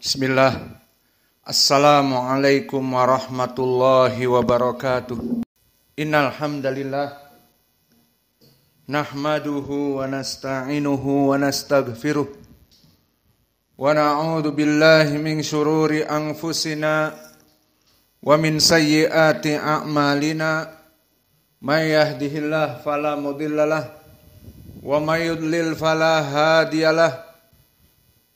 Bismillah. Assalamualaikum warahmatullahi wabarakatuh. Innal hamdalillah nahmaduhu wa nasta'inuhu wa nastaghfiruh. Wa na'udzu billahi min shururi anfusina wa min sayyiati a'malina. May yahdihillahu fala mudhillalah wa may yudlil fala hadiyalah.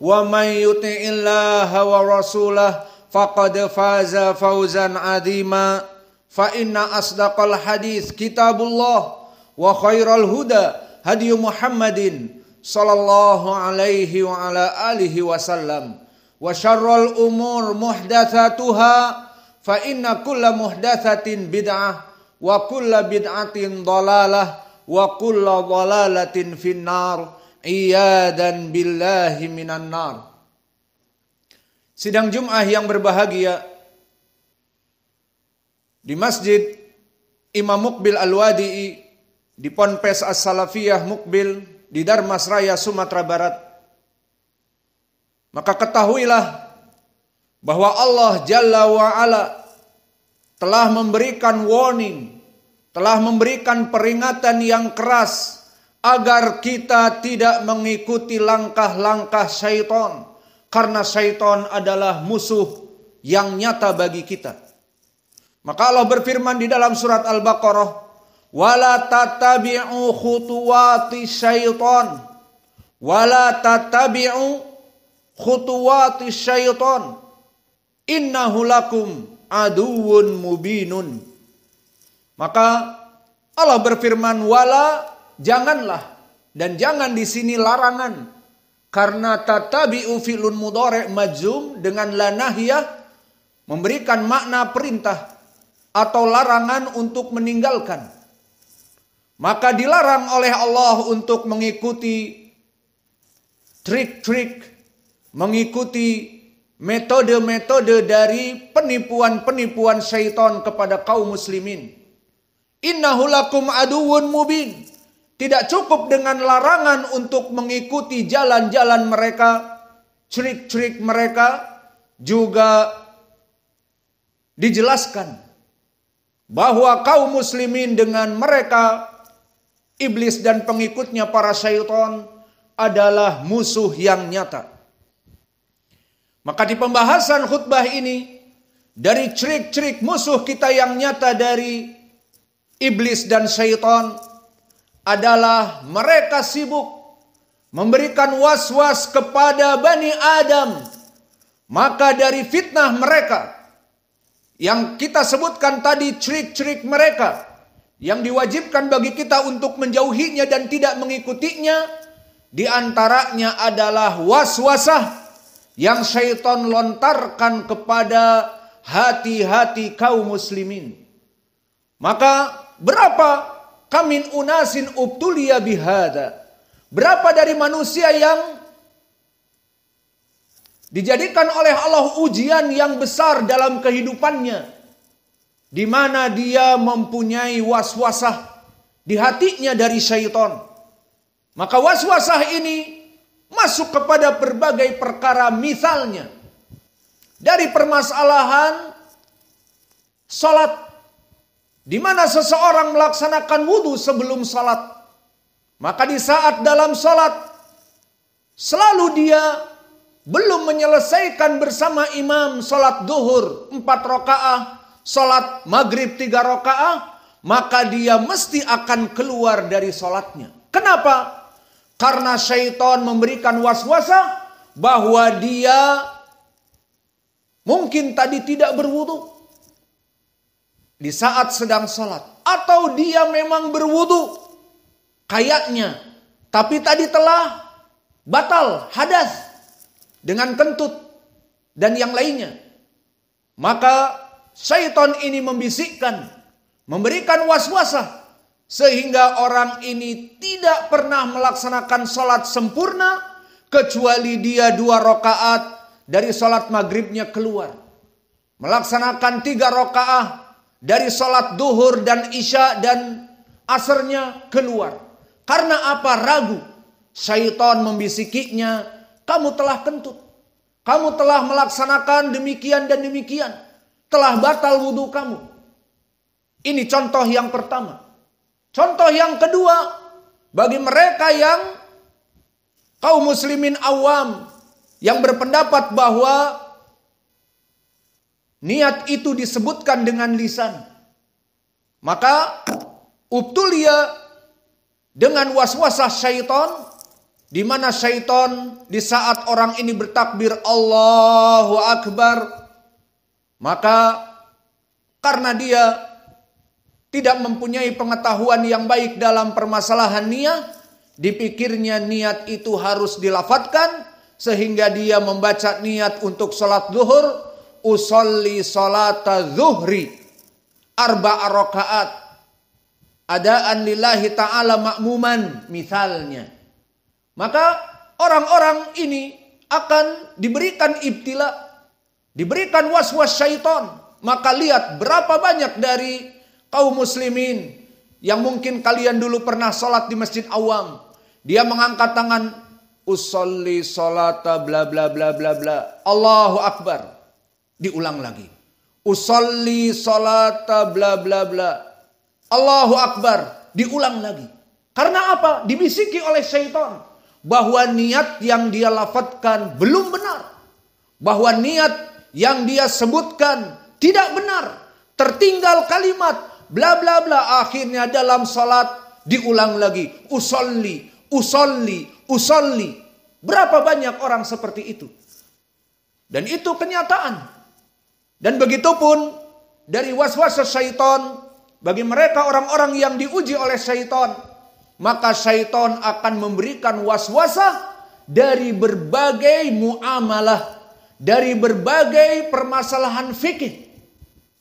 ومن يطع الله ورسوله فقد فاز فوزا عظيما فإن أصدق الحديث كتاب الله وخير الهدى هدي محمد صلى الله عليه وعلى آله وسلم وشر الأمور محدثاتها فإن كل محدثة بدعة وكل بدعة ضلالة وكل ضلالة في النار iyadan billahi minan nar. Sidang Jum'ah yang berbahagia di Masjid Imam Mukbil Al-Wadi'i di Ponpes As-Salafiyah Mukbil di Darmas Raya Sumatera Barat. Maka ketahuilah bahwa Allah Jalla wa Ala telah memberikan warning, telah memberikan peringatan yang keras agar kita tidak mengikuti langkah-langkah syaitan karena syaitan adalah musuh yang nyata bagi kita. Maka Allah berfirman di dalam surat Al-Baqarah, "Wala tattabi'u khutuwati syaitan." Wala tattabi'u khutuwati syaitan. Innahu lakum aduun mubinun. Maka Allah berfirman, "Wala janganlah dan jangan di sini larangan karena tatabi ufilun mudore majum dengan lanahiyah memberikan makna perintah atau larangan untuk meninggalkan maka dilarang oleh Allah untuk mengikuti trik-trik mengikuti metode-metode dari penipuan-penipuan syaitan kepada kaum muslimin innahu lakum mubin tidak cukup dengan larangan untuk mengikuti jalan-jalan mereka, trik-trik mereka juga dijelaskan bahwa kaum muslimin dengan mereka iblis dan pengikutnya para syaitan adalah musuh yang nyata. Maka di pembahasan khutbah ini dari trik-trik musuh kita yang nyata dari iblis dan syaitan adalah mereka sibuk memberikan was-was kepada Bani Adam. Maka dari fitnah mereka yang kita sebutkan tadi trik-trik mereka yang diwajibkan bagi kita untuk menjauhinya dan tidak mengikutinya di antaranya adalah was-wasah yang syaitan lontarkan kepada hati-hati kaum muslimin. Maka berapa Kamin unasin ubtulia bihada. Berapa dari manusia yang dijadikan oleh Allah ujian yang besar dalam kehidupannya. Di mana dia mempunyai waswasah di hatinya dari syaitan. Maka waswasah ini masuk kepada berbagai perkara misalnya. Dari permasalahan sholat di mana seseorang melaksanakan wudhu sebelum salat. Maka di saat dalam salat selalu dia belum menyelesaikan bersama imam salat duhur empat rokaah, salat maghrib tiga rokaah, maka dia mesti akan keluar dari salatnya. Kenapa? Karena syaitan memberikan was-wasa bahwa dia mungkin tadi tidak berwudhu di saat sedang sholat. Atau dia memang berwudu. Kayaknya. Tapi tadi telah batal, hadas. Dengan kentut. Dan yang lainnya. Maka syaitan ini membisikkan. Memberikan was wasa Sehingga orang ini tidak pernah melaksanakan sholat sempurna. Kecuali dia dua rokaat dari sholat maghribnya keluar. Melaksanakan tiga rokaat dari sholat duhur dan isya dan asarnya keluar. Karena apa ragu? Syaitan membisikinya, kamu telah kentut. Kamu telah melaksanakan demikian dan demikian. Telah batal wudhu kamu. Ini contoh yang pertama. Contoh yang kedua, bagi mereka yang kaum muslimin awam yang berpendapat bahwa niat itu disebutkan dengan lisan, maka ubtulia dengan waswasah syaitan di mana syaitan di saat orang ini bertakbir Allahu Akbar maka karena dia tidak mempunyai pengetahuan yang baik dalam permasalahan niat dipikirnya niat itu harus dilafatkan sehingga dia membaca niat untuk sholat zuhur usolli salata zuhri arba rakaat adaan lillahi ta'ala makmuman misalnya. Maka orang-orang ini akan diberikan ibtila, diberikan was-was syaitan. Maka lihat berapa banyak dari kaum muslimin yang mungkin kalian dulu pernah sholat di masjid awam. Dia mengangkat tangan, usolli solata bla bla bla bla bla. Allahu Akbar diulang lagi. Usolli salata bla bla bla. Allahu Akbar. Diulang lagi. Karena apa? Dibisiki oleh syaitan. Bahwa niat yang dia lafatkan belum benar. Bahwa niat yang dia sebutkan tidak benar. Tertinggal kalimat. Bla bla bla. Akhirnya dalam salat diulang lagi. Usolli, usolli, usolli. Berapa banyak orang seperti itu? Dan itu kenyataan. Dan begitupun dari was-was syaitan bagi mereka orang-orang yang diuji oleh syaitan, maka syaitan akan memberikan was wasa dari berbagai muamalah, dari berbagai permasalahan fikih.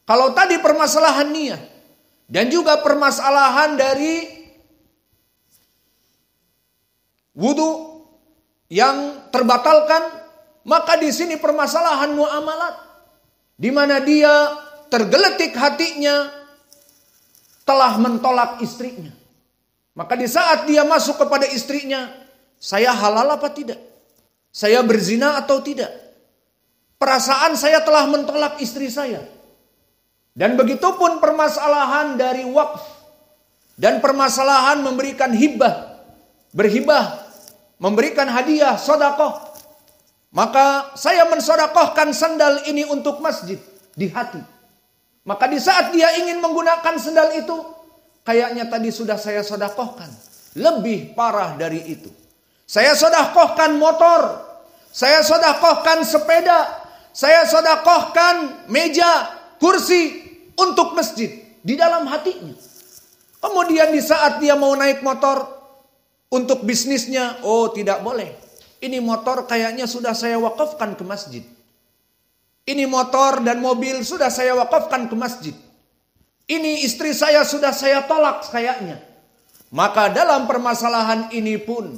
Kalau tadi permasalahan niat dan juga permasalahan dari wudhu yang terbatalkan, maka di sini permasalahan muamalat di mana dia tergeletik hatinya telah mentolak istrinya. Maka di saat dia masuk kepada istrinya, saya halal apa tidak? Saya berzina atau tidak? Perasaan saya telah mentolak istri saya. Dan begitupun permasalahan dari wakf dan permasalahan memberikan hibah, berhibah, memberikan hadiah, sodakoh, maka saya mensodakohkan sandal ini untuk masjid di hati. Maka di saat dia ingin menggunakan sandal itu, kayaknya tadi sudah saya sodakohkan. Lebih parah dari itu. Saya sodakohkan motor, saya sodakohkan sepeda, saya sodakohkan meja, kursi untuk masjid di dalam hatinya. Kemudian di saat dia mau naik motor untuk bisnisnya, oh tidak boleh. Ini motor kayaknya sudah saya wakafkan ke masjid. Ini motor dan mobil sudah saya wakafkan ke masjid. Ini istri saya sudah saya tolak kayaknya. Maka dalam permasalahan ini pun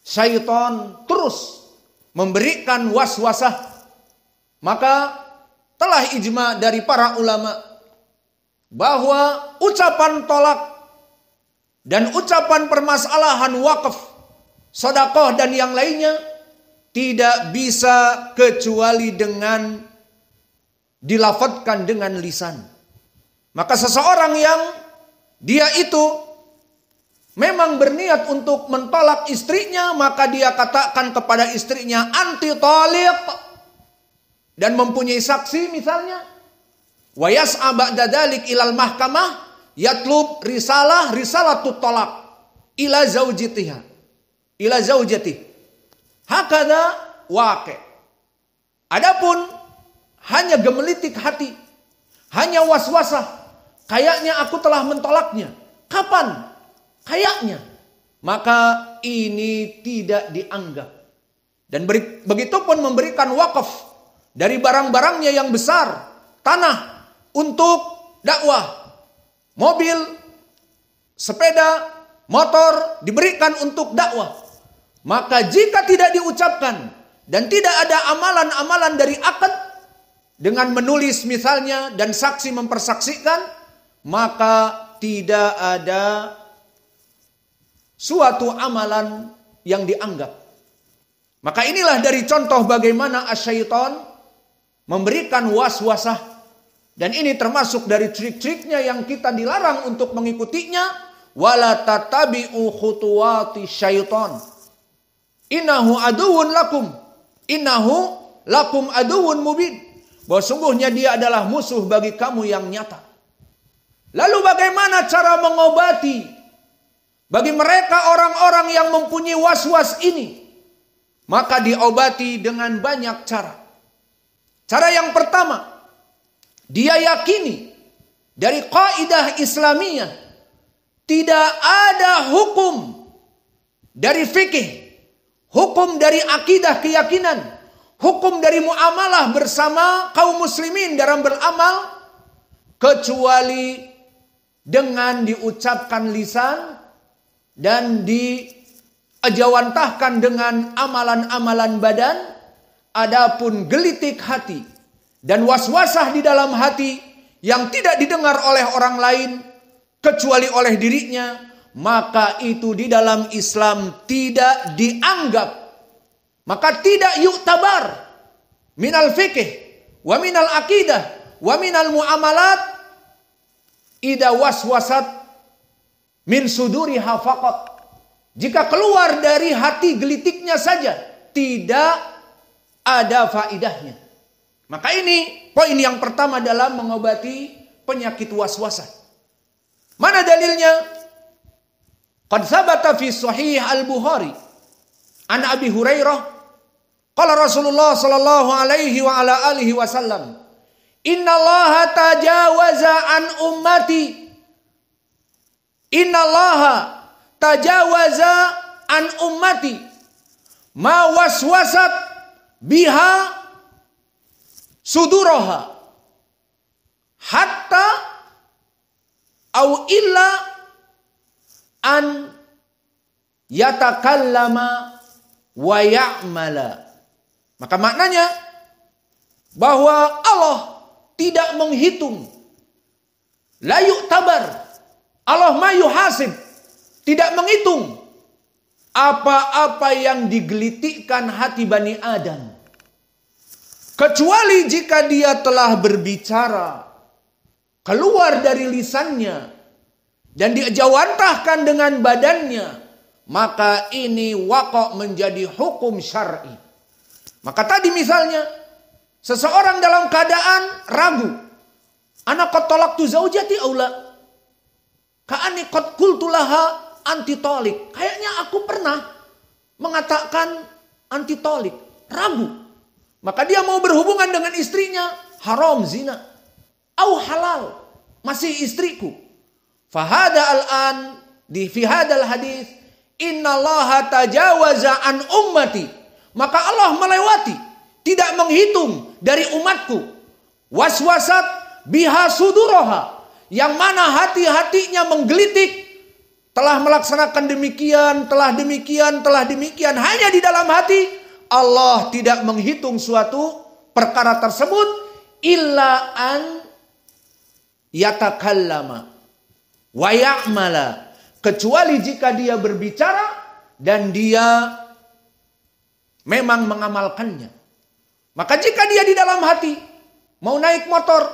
syaitan terus memberikan was-wasah. Maka telah ijma dari para ulama bahwa ucapan tolak dan ucapan permasalahan wakaf sodakoh dan yang lainnya tidak bisa kecuali dengan dilafatkan dengan lisan. Maka seseorang yang dia itu memang berniat untuk mentolak istrinya, maka dia katakan kepada istrinya anti tolik dan mempunyai saksi misalnya. Wayas abad dadalik ilal mahkamah yatlub risalah risalah tutolak ila ila zaujati. Hakada wake. Adapun hanya gemelitik hati, hanya waswasah, kayaknya aku telah mentolaknya. Kapan? Kayaknya. Maka ini tidak dianggap. Dan begitu pun memberikan wakaf dari barang-barangnya yang besar, tanah untuk dakwah, mobil, sepeda, motor diberikan untuk dakwah. Maka jika tidak diucapkan dan tidak ada amalan-amalan dari akad dengan menulis misalnya dan saksi mempersaksikan, maka tidak ada suatu amalan yang dianggap. Maka inilah dari contoh bagaimana asyaiton memberikan was-wasah dan ini termasuk dari trik-triknya yang kita dilarang untuk mengikutinya wala tatabi'u khutuwati syaiton Innahu aduun lakum. Innahu lakum aduun mubin. Bahwa sungguhnya dia adalah musuh bagi kamu yang nyata. Lalu bagaimana cara mengobati bagi mereka orang-orang yang mempunyai was-was ini? Maka diobati dengan banyak cara. Cara yang pertama, dia yakini dari kaidah Islamiah tidak ada hukum dari fikih hukum dari akidah keyakinan, hukum dari muamalah bersama kaum muslimin dalam beramal kecuali dengan diucapkan lisan dan diajawantahkan dengan amalan-amalan badan adapun gelitik hati dan waswasah di dalam hati yang tidak didengar oleh orang lain kecuali oleh dirinya maka itu di dalam Islam tidak dianggap. Maka tidak yuktabar minal fikih wa minal akidah wa minal muamalat ida waswasat min suduri hafakot Jika keluar dari hati gelitiknya saja tidak ada faidahnya. Maka ini poin yang pertama dalam mengobati penyakit was Mana dalilnya? Qad sabata fi sahih al-Bukhari an Abi Hurairah qala Rasulullah sallallahu alaihi wa ala alihi wasallam Inna Allah tajawaza an ummati Inna Allah tajawaza an ummati ma waswasat biha suduraha hatta au illa an yatakallama wa ya'mala. Maka maknanya bahwa Allah tidak menghitung. Layuk tabar. Allah mayu hasib. Tidak menghitung. Apa-apa yang digelitikkan hati Bani Adam. Kecuali jika dia telah berbicara. Keluar dari lisannya dan diajawantahkan dengan badannya, maka ini wakok menjadi hukum syar'i. Maka tadi misalnya seseorang dalam keadaan ragu, anak tuh tu zaujati aula, kaani kot kultulaha antitolik. Kayaknya aku pernah mengatakan antitolik, ragu. Maka dia mau berhubungan dengan istrinya, haram zina. Au halal, masih istriku. Fahada al-an di fihadal hadis inna Allah tajawaza an ummati maka Allah melewati tidak menghitung dari umatku waswasat biha suduroha yang mana hati-hatinya menggelitik telah melaksanakan demikian, telah demikian, telah demikian hanya di dalam hati Allah tidak menghitung suatu perkara tersebut illa an yatakallama wayakmala kecuali jika dia berbicara dan dia memang mengamalkannya. Maka jika dia di dalam hati mau naik motor,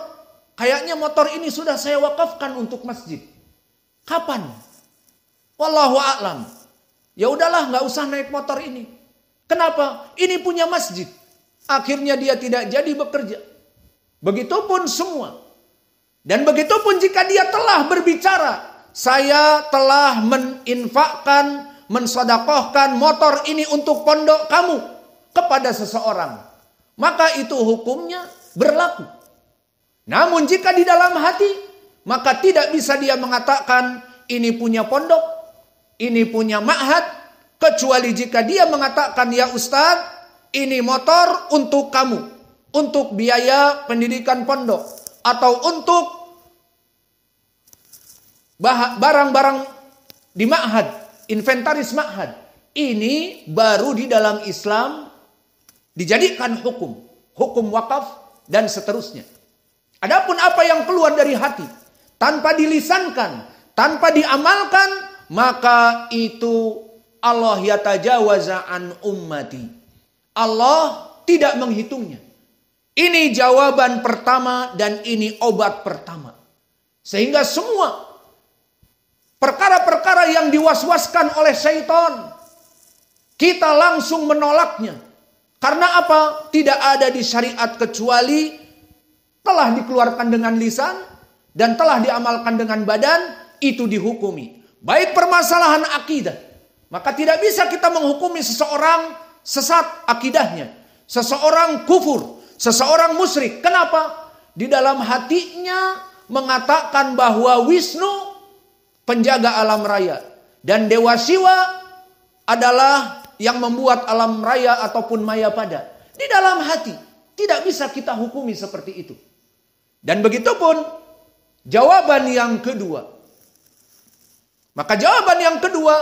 kayaknya motor ini sudah saya wakafkan untuk masjid. Kapan? Wallahu a'lam. Ya udahlah, nggak usah naik motor ini. Kenapa? Ini punya masjid. Akhirnya dia tidak jadi bekerja. Begitupun semua dan begitupun jika dia telah berbicara, saya telah meninfakkan, mensodakohkan motor ini untuk pondok kamu kepada seseorang. Maka itu hukumnya berlaku. Namun jika di dalam hati, maka tidak bisa dia mengatakan ini punya pondok, ini punya ma'had, kecuali jika dia mengatakan ya ustadz, ini motor untuk kamu, untuk biaya pendidikan pondok atau untuk barang-barang di ma'had, inventaris ma'had. Ini baru di dalam Islam dijadikan hukum, hukum wakaf dan seterusnya. Adapun apa yang keluar dari hati tanpa dilisankan, tanpa diamalkan, maka itu Allah yatajawaza an ummati. Allah tidak menghitungnya. Ini jawaban pertama dan ini obat pertama. Sehingga semua perkara-perkara yang diwaswaskan oleh syaitan kita langsung menolaknya. Karena apa? Tidak ada di syariat kecuali telah dikeluarkan dengan lisan dan telah diamalkan dengan badan itu dihukumi. Baik permasalahan akidah, maka tidak bisa kita menghukumi seseorang sesat akidahnya, seseorang kufur, Seseorang musyrik. Kenapa? Di dalam hatinya mengatakan bahwa Wisnu penjaga alam raya. Dan Dewa Siwa adalah yang membuat alam raya ataupun maya pada. Di dalam hati. Tidak bisa kita hukumi seperti itu. Dan begitu pun jawaban yang kedua. Maka jawaban yang kedua.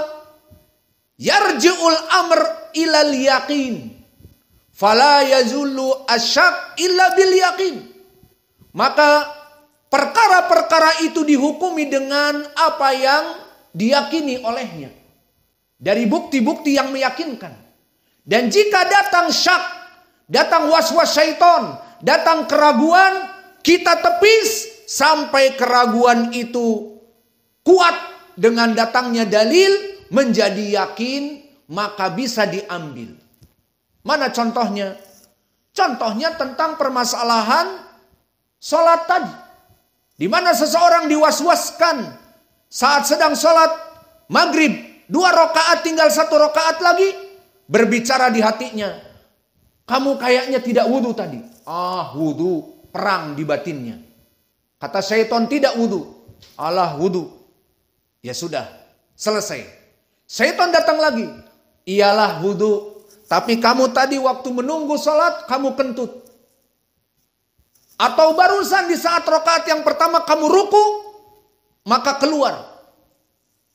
Yarji'ul amr ilal yakin. Fala yazulu asyak illa bil yakin. Maka perkara-perkara itu dihukumi dengan apa yang diyakini olehnya. Dari bukti-bukti yang meyakinkan. Dan jika datang syak, datang was-was syaiton, datang keraguan, kita tepis sampai keraguan itu kuat dengan datangnya dalil menjadi yakin maka bisa diambil. Mana contohnya? Contohnya tentang permasalahan sholat tadi. Di mana seseorang diwaswaskan saat sedang sholat maghrib. Dua rokaat tinggal satu rokaat lagi. Berbicara di hatinya. Kamu kayaknya tidak wudhu tadi. Ah wudhu perang di batinnya. Kata syaitan tidak wudhu. Allah wudhu. Ya sudah selesai. Syaitan datang lagi. Ialah wudhu tapi kamu tadi waktu menunggu sholat, kamu kentut. Atau barusan di saat rokaat yang pertama kamu ruku, maka keluar.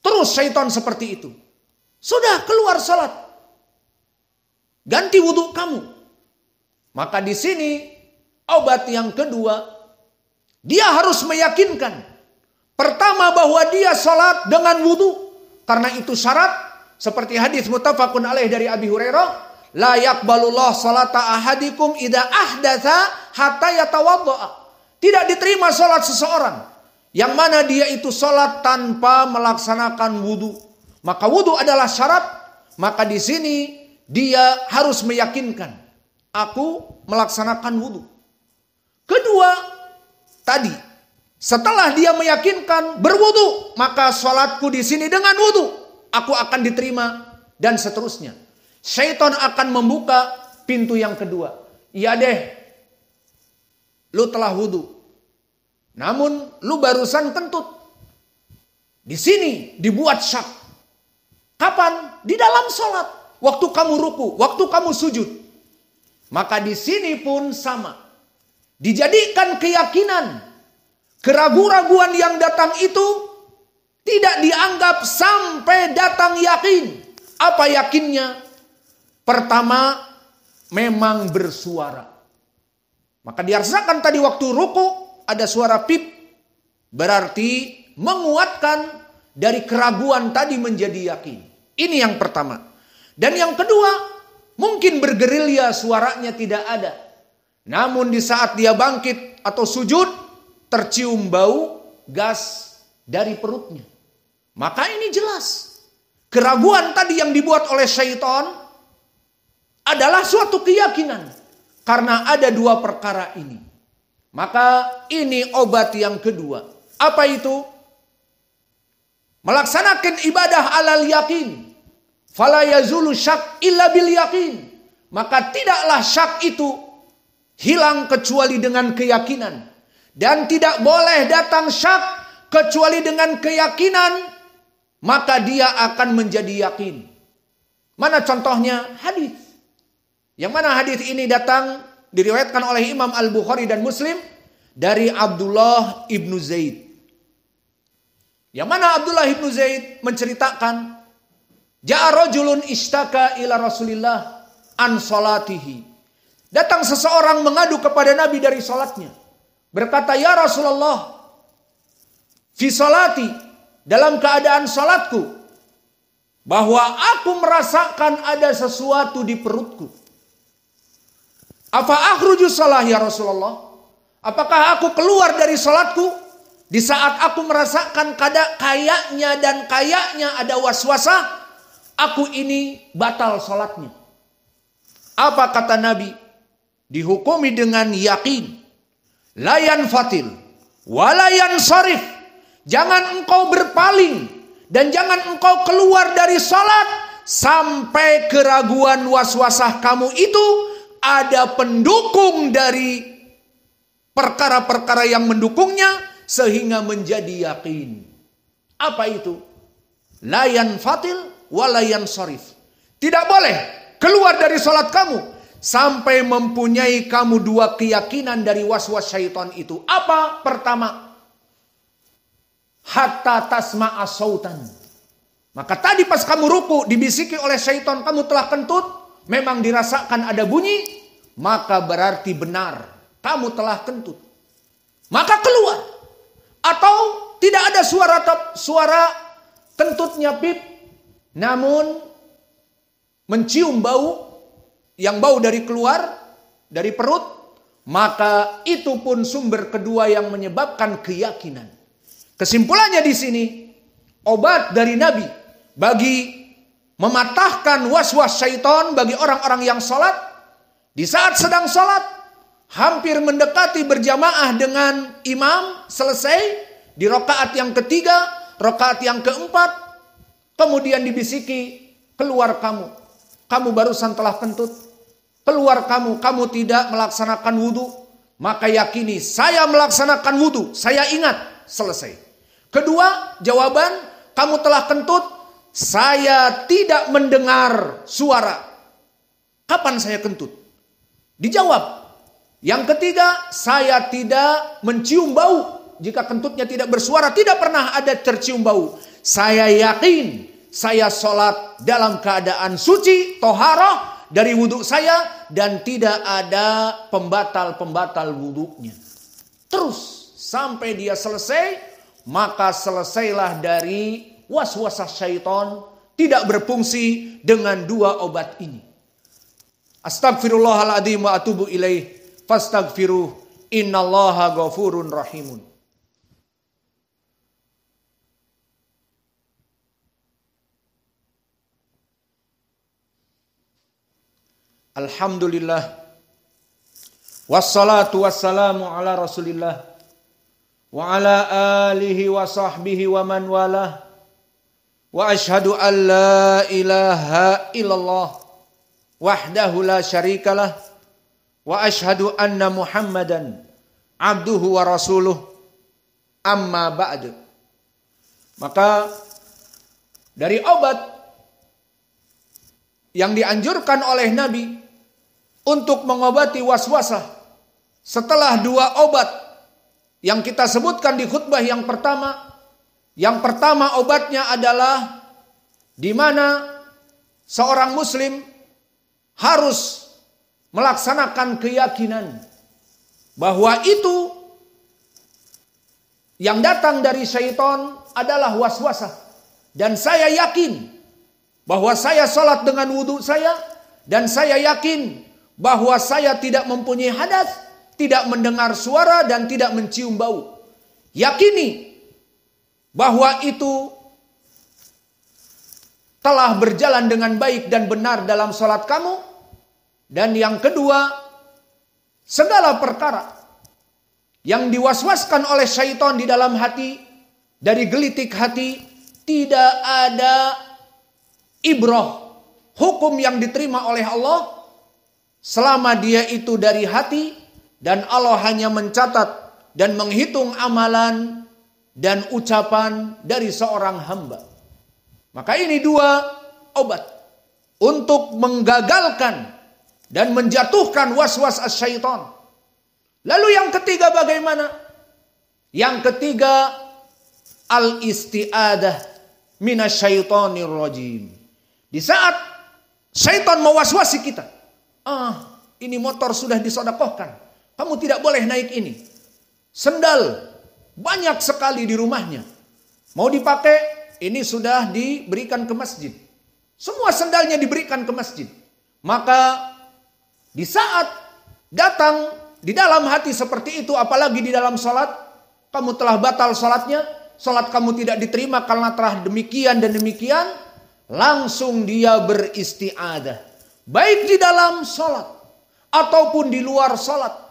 Terus syaitan seperti itu. Sudah keluar sholat. Ganti wudhu kamu. Maka di sini obat yang kedua, dia harus meyakinkan. Pertama bahwa dia sholat dengan wudhu. Karena itu syarat seperti hadis mutafakun alaih dari Abi Hurairah, layak balulah salata ahadikum ida ahdatha hatta yatawadda'a. Tidak diterima salat seseorang. Yang mana dia itu sholat tanpa melaksanakan wudhu. Maka wudhu adalah syarat. Maka di sini dia harus meyakinkan. Aku melaksanakan wudhu. Kedua, tadi setelah dia meyakinkan berwudhu, maka sholatku di sini dengan wudhu aku akan diterima dan seterusnya. Syaitan akan membuka pintu yang kedua. Iya deh, lu telah wudhu. Namun lu barusan kentut. Di sini dibuat syak. Kapan? Di dalam sholat. Waktu kamu ruku, waktu kamu sujud. Maka di sini pun sama. Dijadikan keyakinan. Keraguan-raguan yang datang itu tidak dianggap sampai datang yakin. Apa yakinnya? Pertama, memang bersuara. Maka diarsakan tadi waktu ruku ada suara pip. Berarti menguatkan dari keraguan tadi menjadi yakin. Ini yang pertama. Dan yang kedua, mungkin bergerilya suaranya tidak ada. Namun di saat dia bangkit atau sujud, tercium bau gas dari perutnya. Maka ini jelas. Keraguan tadi yang dibuat oleh syaitan adalah suatu keyakinan. Karena ada dua perkara ini. Maka ini obat yang kedua. Apa itu? Melaksanakan ibadah alal yakin. Fala yazulu syak illa bil yakin. Maka tidaklah syak itu hilang kecuali dengan keyakinan. Dan tidak boleh datang syak kecuali dengan keyakinan maka dia akan menjadi yakin. Mana contohnya? Hadis. Yang mana hadis ini datang diriwayatkan oleh Imam Al-Bukhari dan Muslim dari Abdullah ibnu Zaid. Yang mana Abdullah ibnu Zaid menceritakan Ja'a rajulun istaka ila Rasulillah an salatihi. Datang seseorang mengadu kepada Nabi dari salatnya. Berkata, "Ya Rasulullah, fi salati dalam keadaan salatku bahwa aku merasakan ada sesuatu di perutku. Apa akhruju salah ya Rasulullah? Apakah aku keluar dari salatku di saat aku merasakan kada kayaknya dan kayaknya ada waswasa, aku ini batal salatnya. Apa kata Nabi? Dihukumi dengan yakin. Layan fatil, walayan sarif Jangan engkau berpaling dan jangan engkau keluar dari salat sampai keraguan was-wasah kamu itu ada pendukung dari perkara-perkara yang mendukungnya sehingga menjadi yakin. Apa itu? Layan fatil walayan sorif. Tidak boleh keluar dari sholat kamu. Sampai mempunyai kamu dua keyakinan dari was-was syaitan itu. Apa? Pertama, Hatta tasma asautan. Maka tadi pas kamu ruku dibisiki oleh syaitan kamu telah kentut. Memang dirasakan ada bunyi. Maka berarti benar. Kamu telah kentut. Maka keluar. Atau tidak ada suara suara kentutnya pip. Namun mencium bau yang bau dari keluar dari perut maka itu pun sumber kedua yang menyebabkan keyakinan. Kesimpulannya di sini obat dari Nabi bagi mematahkan was-was syaitan bagi orang-orang yang sholat di saat sedang sholat hampir mendekati berjamaah dengan imam selesai di rokaat yang ketiga rokaat yang keempat kemudian dibisiki keluar kamu kamu barusan telah kentut keluar kamu kamu tidak melaksanakan wudhu maka yakini saya melaksanakan wudhu saya ingat selesai Kedua, jawaban kamu telah kentut, saya tidak mendengar suara. Kapan saya kentut? Dijawab. Yang ketiga, saya tidak mencium bau. Jika kentutnya tidak bersuara, tidak pernah ada tercium bau. Saya yakin saya sholat dalam keadaan suci, toharoh dari wudhu saya dan tidak ada pembatal-pembatal wudhunya. Terus sampai dia selesai maka selesailah dari waswasah syaitan tidak berfungsi dengan dua obat ini. Astagfirullahaladzim wa atubu ilaih. Fastagfiruh innallaha ghafurun rahimun. Alhamdulillah. Wassalatu wassalamu ala rasulillah wa ala alihi wa sahbihi wa man walah wa ashadu an la ilaha illallah wahdahu la syarikalah wa ashadu anna muhammadan abduhu wa rasuluh amma ba'du maka dari obat yang dianjurkan oleh Nabi untuk mengobati waswasah setelah dua obat yang kita sebutkan di khutbah yang pertama, yang pertama obatnya adalah di mana seorang muslim harus melaksanakan keyakinan bahwa itu yang datang dari syaitan adalah waswasah dan saya yakin bahwa saya sholat dengan wudhu saya dan saya yakin bahwa saya tidak mempunyai hadas tidak mendengar suara dan tidak mencium bau. Yakini bahwa itu telah berjalan dengan baik dan benar dalam sholat kamu. Dan yang kedua, segala perkara yang diwaswaskan oleh syaitan di dalam hati, dari gelitik hati, tidak ada ibroh hukum yang diterima oleh Allah selama dia itu dari hati dan Allah hanya mencatat dan menghitung amalan dan ucapan dari seorang hamba. Maka ini dua obat untuk menggagalkan dan menjatuhkan was-was asyaiton. Lalu yang ketiga bagaimana? Yang ketiga al-isti'adah minasyaitonir rajim. Di saat syaitan mewaswasi kita. Ah, ini motor sudah disodakohkan. Kamu tidak boleh naik ini. Sendal banyak sekali di rumahnya. Mau dipakai, ini sudah diberikan ke masjid. Semua sendalnya diberikan ke masjid. Maka di saat datang di dalam hati seperti itu, apalagi di dalam sholat, kamu telah batal sholatnya, sholat kamu tidak diterima karena telah demikian dan demikian, langsung dia beristiadah. Baik di dalam sholat, ataupun di luar sholat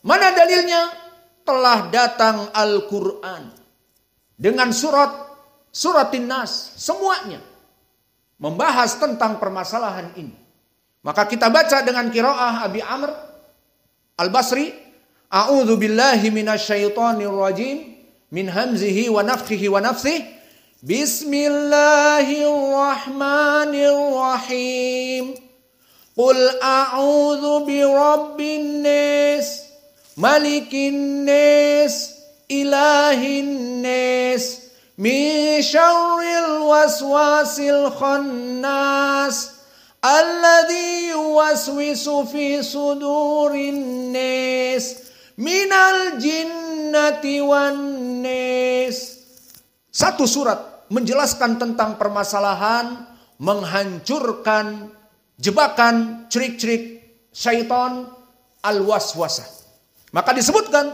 Mana dalilnya? Telah datang Al-Quran. Dengan surat, surat Nas, semuanya. Membahas tentang permasalahan ini. Maka kita baca dengan kiroah Abi Amr Al-Basri. A'udhu billahi minasyaitanir rajim. Min hamzihi wa nafkihi wa nafsih. Bismillahirrahmanirrahim. Qul a'udhu birabbin nas malikin nes, ilahin nes, min syarril waswasil khannas alladhi yuwaswisu fi sudurin nes, minal jinnati wan nes. satu surat menjelaskan tentang permasalahan menghancurkan jebakan, trik-trik syaitan al-waswasah. Maka disebutkan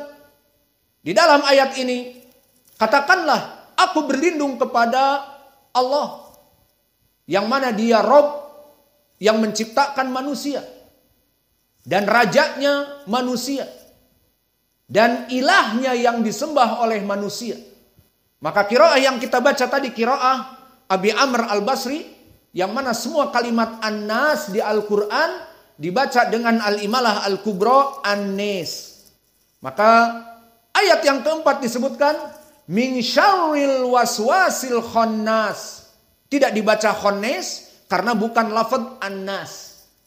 di dalam ayat ini, katakanlah aku berlindung kepada Allah yang mana dia Rob yang menciptakan manusia dan rajanya manusia dan ilahnya yang disembah oleh manusia. Maka kiroah yang kita baca tadi kiroah Abi Amr Al Basri yang mana semua kalimat An-Nas di Al-Quran dibaca dengan Al-Imalah Al-Kubro An-Nas. Maka ayat yang keempat disebutkan min syarril waswasil khannas. Tidak dibaca khannas karena bukan lafaz annas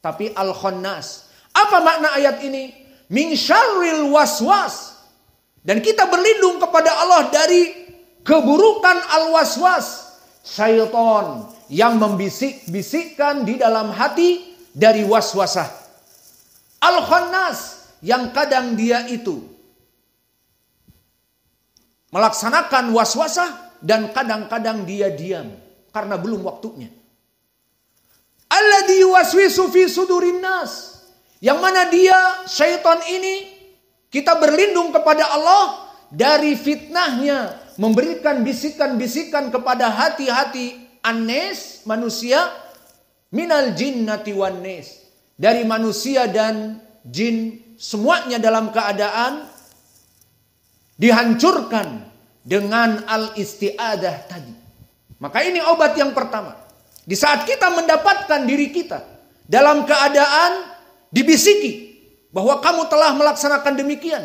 tapi al khannas. Apa makna ayat ini? Min syarril waswas. Dan kita berlindung kepada Allah dari keburukan al waswas, syaitan yang membisik-bisikkan di dalam hati dari waswasah. Al khannas yang kadang dia itu melaksanakan waswasah dan kadang-kadang dia diam karena belum waktunya. Alladhi waswisu fi sudurin nas. Yang mana dia syaitan ini kita berlindung kepada Allah dari fitnahnya memberikan bisikan-bisikan kepada hati-hati anes manusia minal jinnati wan nes dari manusia dan jin semuanya dalam keadaan dihancurkan dengan al-isti'adah tadi. Maka ini obat yang pertama. Di saat kita mendapatkan diri kita dalam keadaan dibisiki bahwa kamu telah melaksanakan demikian.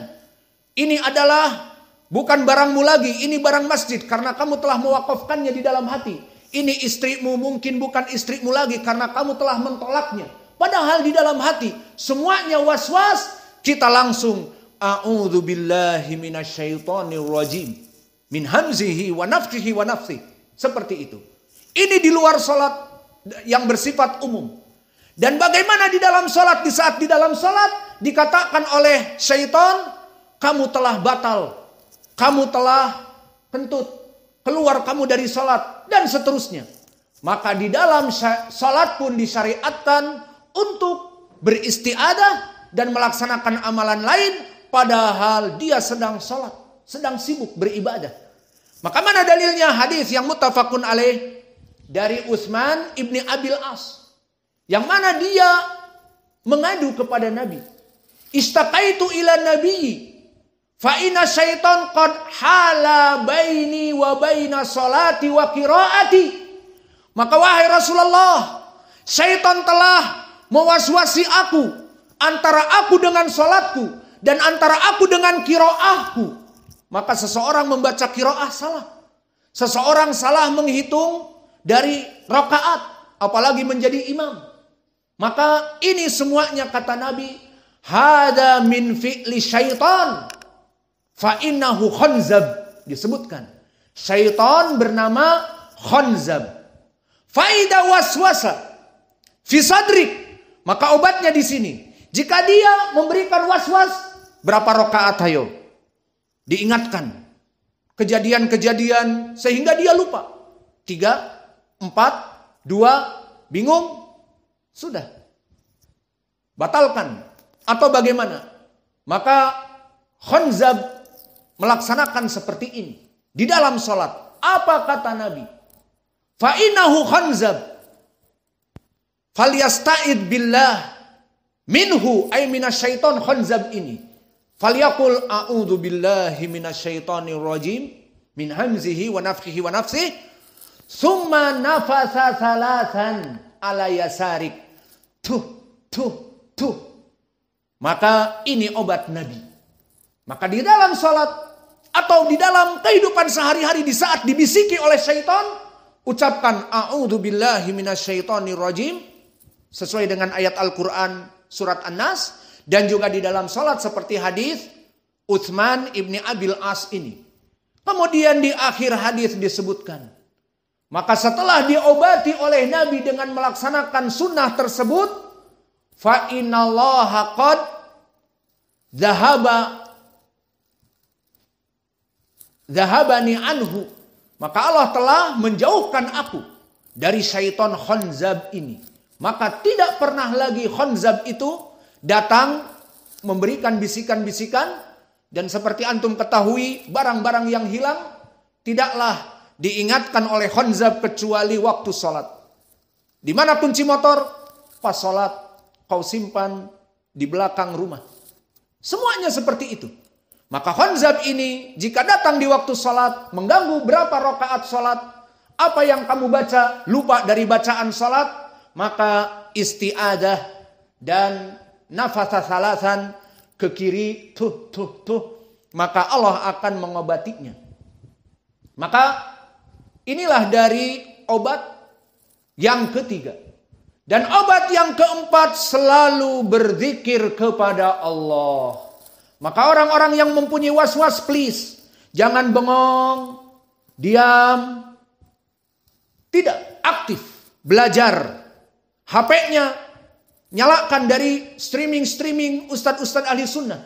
Ini adalah bukan barangmu lagi, ini barang masjid karena kamu telah mewakafkannya di dalam hati. Ini istrimu mungkin bukan istrimu lagi karena kamu telah mentolaknya. Padahal di dalam hati semuanya was-was kita langsung billahi minasyaitonir rajim min hamzihi wa nafthihi wa nafsi. Seperti itu. Ini di luar salat yang bersifat umum. Dan bagaimana di dalam salat di saat di dalam salat dikatakan oleh syaitan kamu telah batal, kamu telah kentut, keluar kamu dari salat dan seterusnya. Maka di dalam salat pun disyariatkan untuk beristiadah dan melaksanakan amalan lain padahal dia sedang sholat, sedang sibuk beribadah. Maka mana dalilnya hadis yang mutafakun alaih dari Utsman ibni Abil As yang mana dia mengadu kepada Nabi. Istaqaitu ila Nabi fa inna syaitan qad hala baini wa baina salati wa qiraati. Maka wahai Rasulullah, syaitan telah mewaswasi aku Antara aku dengan sholatku dan antara aku dengan kiroahku. Maka seseorang membaca kiroah salah. Seseorang salah menghitung dari rakaat Apalagi menjadi imam. Maka ini semuanya kata Nabi. Hada min fi'li syaitan. Fa'innahu khonzab. Disebutkan. Syaitan bernama khonzab. Faida waswasa. Fisadrik. Maka obatnya di sini. Jika dia memberikan was-was, berapa rokaat hayo? Diingatkan. Kejadian-kejadian sehingga dia lupa. Tiga, empat, dua, bingung, sudah. Batalkan. Atau bagaimana? Maka Khonzab melaksanakan seperti ini. Di dalam sholat. Apa kata Nabi? Fa'inahu Khonzab. Falyastaid billah Minhu ay minasyaiton khanzab ini. Falyakul a'udhu billahi minasyaitonir rajim. Min hamzihi wa nafkihi wa nafsi. Summa nafasa salasan ala yasarik. Tuh, tuh, tuh. Maka ini obat Nabi. Maka di dalam sholat atau di dalam kehidupan sehari-hari di saat dibisiki oleh syaitan, ucapkan a'udzubillahi minasyaitonirrajim sesuai dengan ayat Al-Qur'an surat An-Nas dan juga di dalam solat seperti hadis Uthman ibni Abil As ini. Kemudian di akhir hadis disebutkan. Maka setelah diobati oleh Nabi dengan melaksanakan sunnah tersebut. fa inallaha qad zahaba zahabani anhu. Maka Allah telah menjauhkan aku dari syaitan khonzab ini. Maka tidak pernah lagi Khonzab itu datang memberikan bisikan-bisikan dan seperti antum ketahui barang-barang yang hilang tidaklah diingatkan oleh Khonzab kecuali waktu sholat. Di mana kunci motor? Pas sholat kau simpan di belakang rumah. Semuanya seperti itu. Maka Khonzab ini jika datang di waktu sholat mengganggu berapa rokaat sholat apa yang kamu baca lupa dari bacaan sholat maka istiadah dan nafas salasan ke kiri tuh tuh tuh maka Allah akan mengobatinya. Maka inilah dari obat yang ketiga. Dan obat yang keempat selalu berzikir kepada Allah. Maka orang-orang yang mempunyai was-was please. Jangan bengong, diam, tidak aktif, belajar. HP-nya nyalakan dari streaming-streaming ustadz-ustadz ahli sunnah.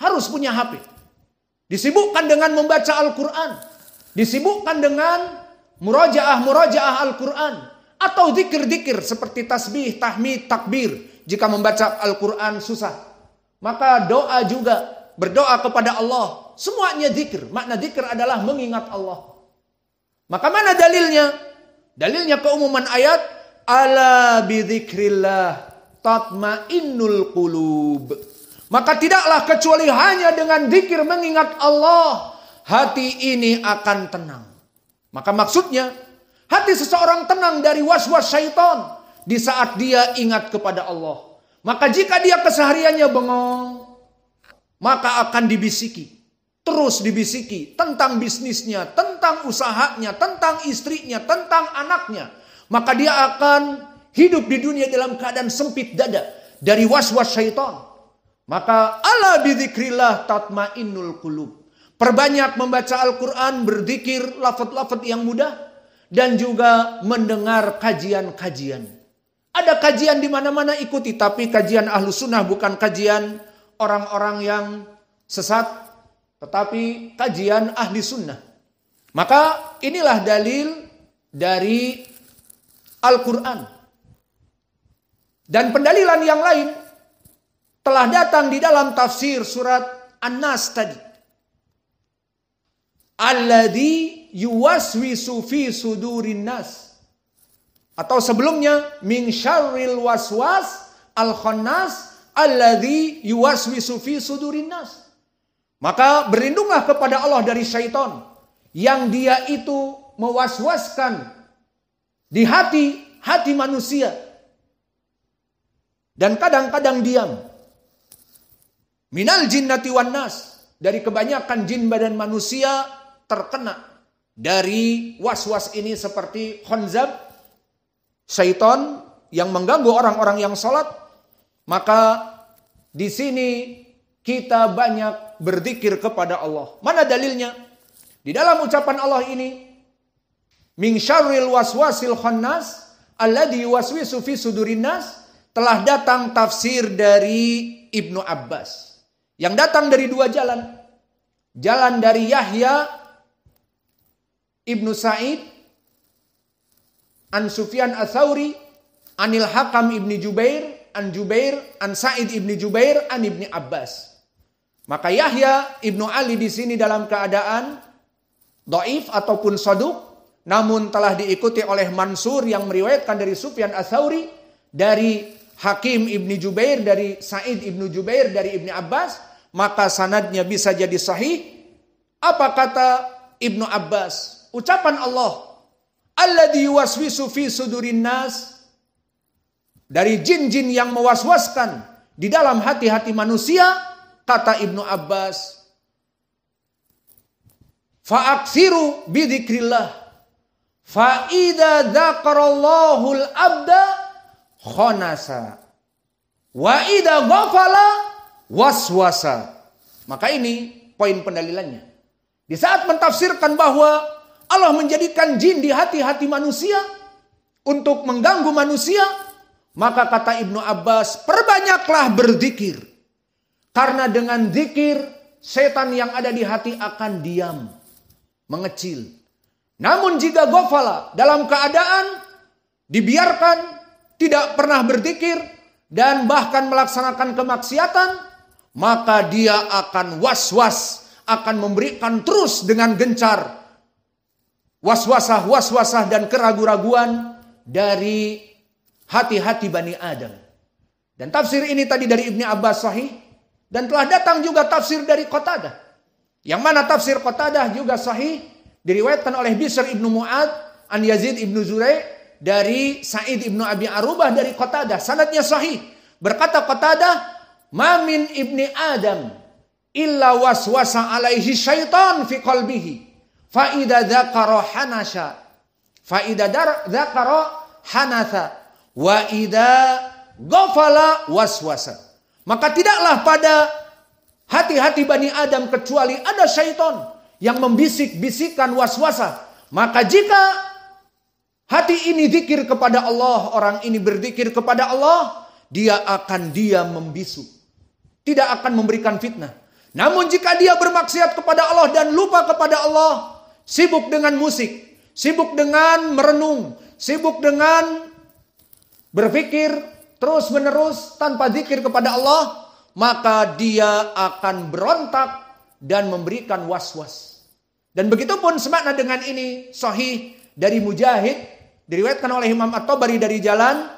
Harus punya HP. Disibukkan dengan membaca Al-Quran. Disibukkan dengan murajaah-murajaah Al-Quran. Atau zikir-zikir seperti tasbih, tahmid, takbir. Jika membaca Al-Quran susah. Maka doa juga. Berdoa kepada Allah. Semuanya zikir. Makna zikir adalah mengingat Allah. Maka mana dalilnya? Dalilnya keumuman ayat Ala bidzikrillah tatmainnul qulub. Maka tidaklah kecuali hanya dengan zikir mengingat Allah, hati ini akan tenang. Maka maksudnya, hati seseorang tenang dari was-was syaitan di saat dia ingat kepada Allah. Maka jika dia kesehariannya bengong, maka akan dibisiki. Terus dibisiki tentang bisnisnya, tentang usahanya, tentang istrinya, tentang anaknya. Maka dia akan hidup di dunia dalam keadaan sempit dada dari was-was syaitan. Maka ala bidzikrillah tatmainnul qulub. Perbanyak membaca Al-Qur'an, berzikir lafaz-lafaz yang mudah dan juga mendengar kajian-kajian. Ada kajian di mana-mana ikuti, tapi kajian ahlu sunnah bukan kajian orang-orang yang sesat, tetapi kajian ahli sunnah. Maka inilah dalil dari Al-Quran. Dan pendalilan yang lain telah datang di dalam tafsir surat An-Nas tadi. Alladhi yuwaswisu fi sudurin nas. Atau sebelumnya, min syarril waswas al-khannas alladhi yuwaswisu fi sudurin nas. Maka berlindunglah kepada Allah dari syaitan yang dia itu mewaswaskan di hati hati manusia dan kadang-kadang diam. Minal jinnati wan nas dari kebanyakan jin badan manusia terkena dari was-was ini seperti khonzab syaiton yang mengganggu orang-orang yang sholat maka di sini kita banyak berzikir kepada Allah. Mana dalilnya? Di dalam ucapan Allah ini Min syarril waswasil khannas alladhi yuwaswisu fi sudurin nas telah datang tafsir dari Ibnu Abbas. Yang datang dari dua jalan. Jalan dari Yahya Ibnu Sa'id An Sufyan Ats-Tsauri Anil Hakam Ibni Jubair An Jubair An Sa'id Ibni Jubair An Ibni Abbas. Maka Yahya Ibnu Ali di sini dalam keadaan doif ataupun soduk namun telah diikuti oleh Mansur yang meriwayatkan dari Sufyan Asauri dari Hakim Ibni Jubair dari Said Ibnu Jubair dari Ibni Abbas maka sanadnya bisa jadi sahih apa kata Ibnu Abbas ucapan Allah alladzi yuwaswisu fi sudurin nas dari jin-jin yang mewaswaskan di dalam hati-hati manusia kata Ibnu Abbas fa'aksiru bidzikrillah Fa'idha al abda khonasa. Wa'idha ghafala waswasa. Maka ini poin pendalilannya. Di saat mentafsirkan bahwa Allah menjadikan jin di hati-hati manusia untuk mengganggu manusia, maka kata Ibnu Abbas, perbanyaklah berzikir. Karena dengan zikir, setan yang ada di hati akan diam, mengecil. Namun jika gofala dalam keadaan dibiarkan, tidak pernah berzikir dan bahkan melaksanakan kemaksiatan, maka dia akan was-was, akan memberikan terus dengan gencar was-wasah, was-wasah dan keraguan-raguan dari hati-hati Bani Adam. Dan tafsir ini tadi dari Ibni Abbas sahih dan telah datang juga tafsir dari Qatadah. Yang mana tafsir Qatadah juga sahih Diriwayatkan oleh Bisr ibnu Mu'ad, An Yazid ibnu Zure dari Said ibnu Abi Arubah dari Qatadah. Sanadnya sahih. Berkata Qatadah, Mamin ibni Adam illa waswasa alaihi syaitan fi qalbihi. Fa'idha dhakara hanasha. Fa'idha dhakara hanatha. Wa'idha gafala waswasa. Maka tidaklah pada hati-hati Bani Adam kecuali ada syaitan yang membisik bisikan was-wasa. Maka jika hati ini dikir kepada Allah, orang ini berzikir kepada Allah, dia akan dia membisu. Tidak akan memberikan fitnah. Namun jika dia bermaksiat kepada Allah dan lupa kepada Allah, sibuk dengan musik, sibuk dengan merenung, sibuk dengan berpikir terus-menerus tanpa zikir kepada Allah, maka dia akan berontak dan memberikan was-was. Dan begitu pun semakna dengan ini sahih dari Mujahid diriwayatkan oleh Imam At-Tabari dari jalan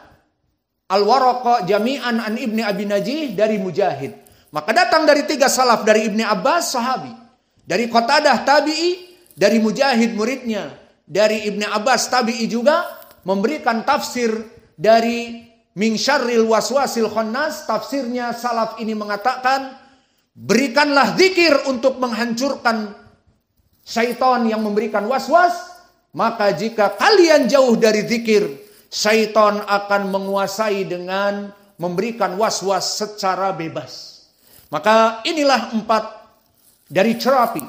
Al-Waraqa jami'an an Ibni Abi Najih dari Mujahid. Maka datang dari tiga salaf dari Ibni Abbas sahabi, dari Qatadah tabi'i, dari Mujahid muridnya, dari Ibni Abbas tabi'i juga memberikan tafsir dari min syarril waswasil khannas tafsirnya salaf ini mengatakan Berikanlah zikir untuk menghancurkan syaitan yang memberikan was-was. Maka jika kalian jauh dari zikir, syaitan akan menguasai dengan memberikan was-was secara bebas. Maka inilah empat dari terapi,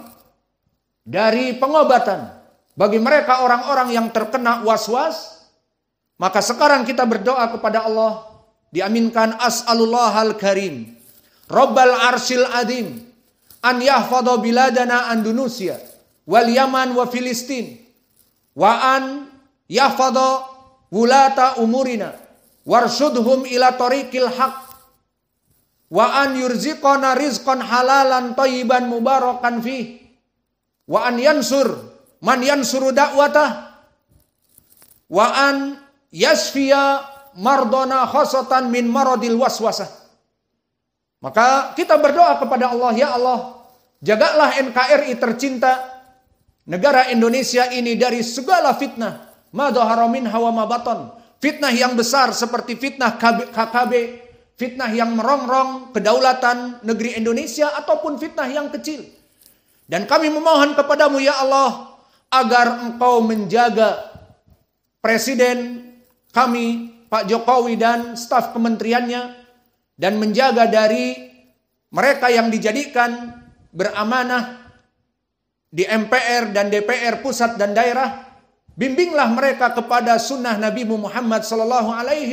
dari pengobatan. Bagi mereka orang-orang yang terkena was-was, maka sekarang kita berdoa kepada Allah, diaminkan as'alullahal karim Rabbal arsil adim an yahfadha biladana an wal Yaman wa Filistin wa an yahfadha wulata umurina warshudhum ila tariqil haq wa an yurziqana rizqan halalan thayyiban mubarakan fi wa an yansur man yansuru da'wata wa an yasfiya mardona khosatan min maradil waswasah maka kita berdoa kepada Allah, ya Allah, jagalah NKRI tercinta, negara Indonesia ini dari segala fitnah. Madoharomin hawa mabaton. Fitnah yang besar seperti fitnah KKB, fitnah yang merongrong kedaulatan negeri Indonesia ataupun fitnah yang kecil. Dan kami memohon kepadamu ya Allah agar engkau menjaga presiden kami Pak Jokowi dan staf kementeriannya dan menjaga dari mereka yang dijadikan beramanah di MPR dan DPR pusat dan daerah bimbinglah mereka kepada sunnah Nabi Muhammad sallallahu alaihi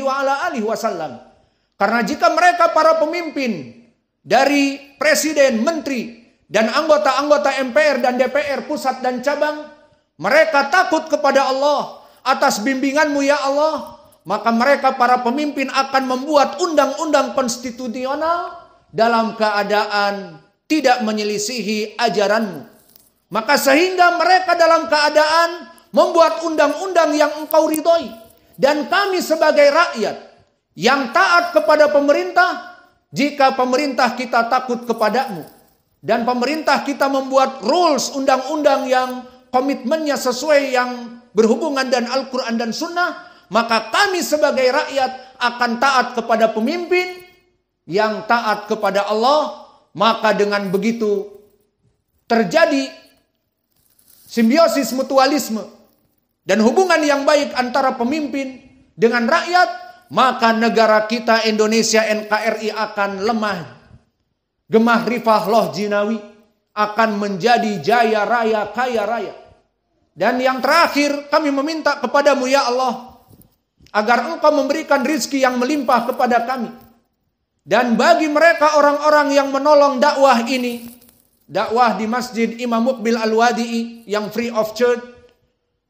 wasallam karena jika mereka para pemimpin dari presiden, menteri dan anggota-anggota MPR dan DPR pusat dan cabang mereka takut kepada Allah atas bimbinganmu ya Allah maka mereka para pemimpin akan membuat undang-undang konstitusional dalam keadaan tidak menyelisihi ajaranmu. Maka sehingga mereka dalam keadaan membuat undang-undang yang engkau ridhoi. Dan kami sebagai rakyat yang taat kepada pemerintah, jika pemerintah kita takut kepadamu. Dan pemerintah kita membuat rules undang-undang yang komitmennya sesuai yang berhubungan dan Al-Quran dan Sunnah, maka kami sebagai rakyat akan taat kepada pemimpin yang taat kepada Allah, maka dengan begitu terjadi simbiosis mutualisme dan hubungan yang baik antara pemimpin dengan rakyat, maka negara kita Indonesia NKRI akan lemah. Gemah Rifah Loh Jinawi akan menjadi jaya raya kaya raya. Dan yang terakhir kami meminta kepadamu ya Allah agar engkau memberikan rizki yang melimpah kepada kami. Dan bagi mereka orang-orang yang menolong dakwah ini, dakwah di Masjid Imam Mukbil Al-Wadi'i yang free of charge,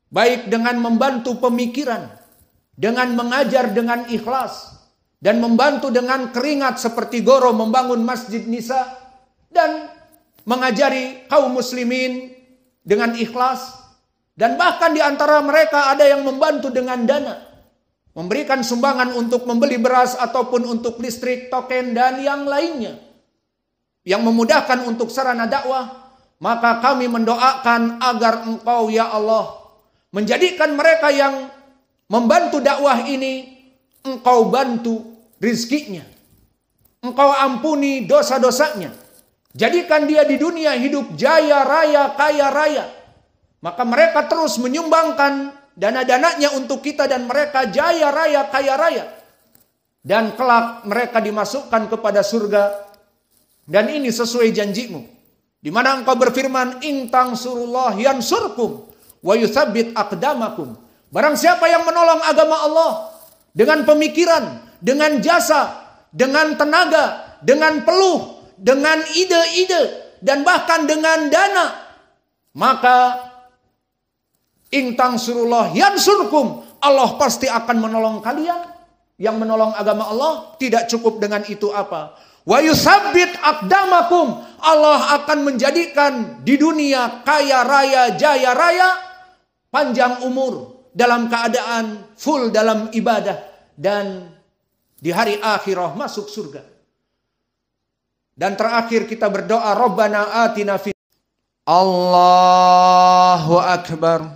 baik dengan membantu pemikiran, dengan mengajar dengan ikhlas, dan membantu dengan keringat seperti Goro membangun Masjid Nisa, dan mengajari kaum muslimin dengan ikhlas, dan bahkan di antara mereka ada yang membantu dengan dana memberikan sumbangan untuk membeli beras ataupun untuk listrik, token dan yang lainnya yang memudahkan untuk sarana dakwah, maka kami mendoakan agar Engkau ya Allah menjadikan mereka yang membantu dakwah ini Engkau bantu rizkinya. Engkau ampuni dosa-dosanya. Jadikan dia di dunia hidup jaya raya kaya raya. Maka mereka terus menyumbangkan dana-dananya untuk kita dan mereka jaya raya kaya raya dan kelak mereka dimasukkan kepada surga dan ini sesuai janjimu di mana engkau berfirman intang surullah yang surkum wa yusabit akdamakum barang siapa yang menolong agama Allah dengan pemikiran dengan jasa dengan tenaga dengan peluh dengan ide-ide dan bahkan dengan dana maka Intang surullah yansurkum. Allah pasti akan menolong kalian. Yang menolong agama Allah tidak cukup dengan itu apa. Wa yusabbit akdamakum. Allah akan menjadikan di dunia kaya raya, jaya raya, panjang umur dalam keadaan full dalam ibadah dan di hari akhirah masuk surga. Dan terakhir kita berdoa Rabbana atina fi Allahu akbar.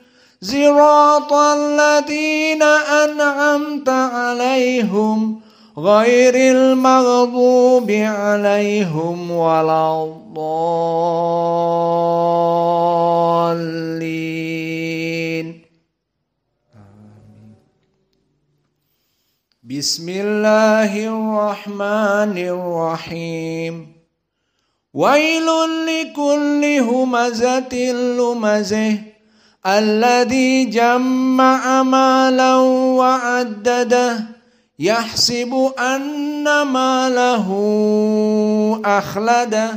صراط الذين أنعمت عليهم غير المغضوب عليهم ولا الضالين بسم الله الرحمن الرحيم ويل لكل همزة لمزه الذي جمع مالا وعدده يحسب أن ماله أخلده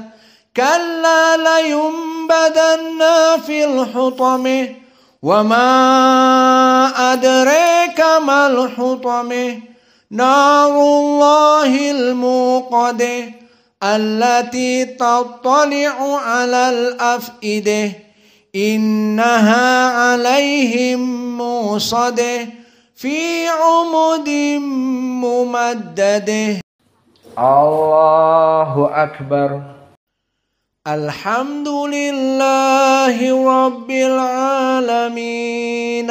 كلا لينبذن في الحطم وما أدريك ما الحطم نار الله الموقد التي تطلع على الأفئده إنها عليهم موصده في عمد ممدده الله أكبر الحمد لله رب العالمين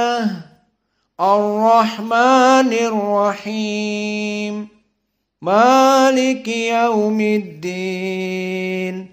الرحمن الرحيم مالك يوم الدين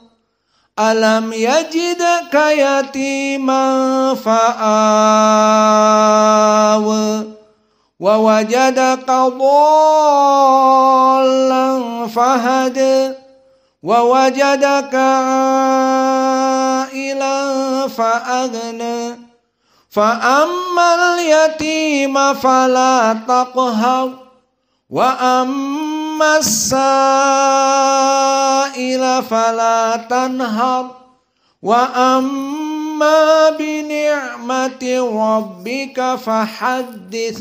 ألم يجدك يتيما فآوى ووجدك ضالا فهد ووجدك عائلا فأغنى فأما اليتيم فلا تقهر وأما السائل فلا تنهر وأما بنعمة ربك فحدث